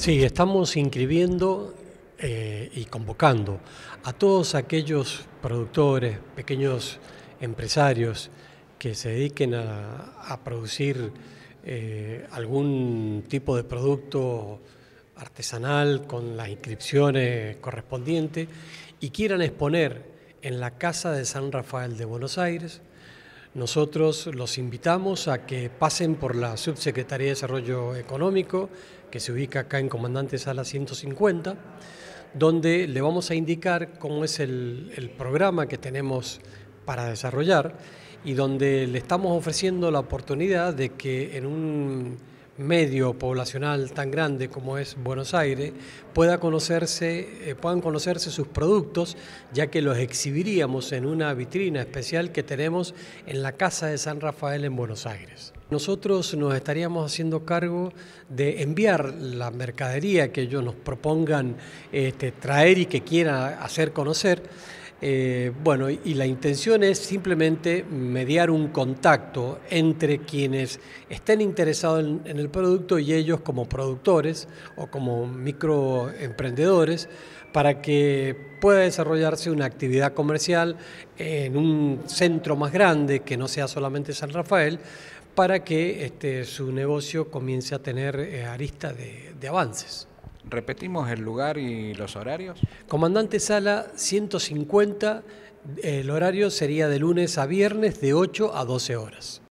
Sí, estamos inscribiendo eh, y convocando a todos aquellos productores, pequeños empresarios que se dediquen a, producir eh, algún tipo de producto artesanal con las inscripciones correspondientes y quieran exponer en la Casa de San Rafael de Buenos Aires nosotros los invitamos a que pasen por la Subsecretaría de Desarrollo Económico, que se ubica acá en Comandante Sala 150, donde le vamos a indicar cómo es el, el programa que tenemos para desarrollar y donde le estamos ofreciendo la oportunidad de que en un medio poblacional tan grande como es Buenos Aires pueda conocerse, eh, puedan conocerse sus productos, ya que los exhibiríamos en una vitrina especial que tenemos en la Casa de San Rafael en Buenos Aires. Nosotros nos estaríamos haciendo cargo de enviar la mercadería que ellos nos propongan este, traer y que quieran hacer conocer eh, bueno, y la intención es simplemente mediar un contacto entre quienes estén interesados en, el producto y ellos como productores o como microemprendedores para que pueda desarrollarse una actividad comercial en un centro más grande que no sea solamente San Rafael, para que este, su negocio comience a tener eh, aristas de avances. ¿Repetimos el lugar y los horarios? Comandante Sala 150, el horario sería de lunes a viernes de 8 a 12 horas.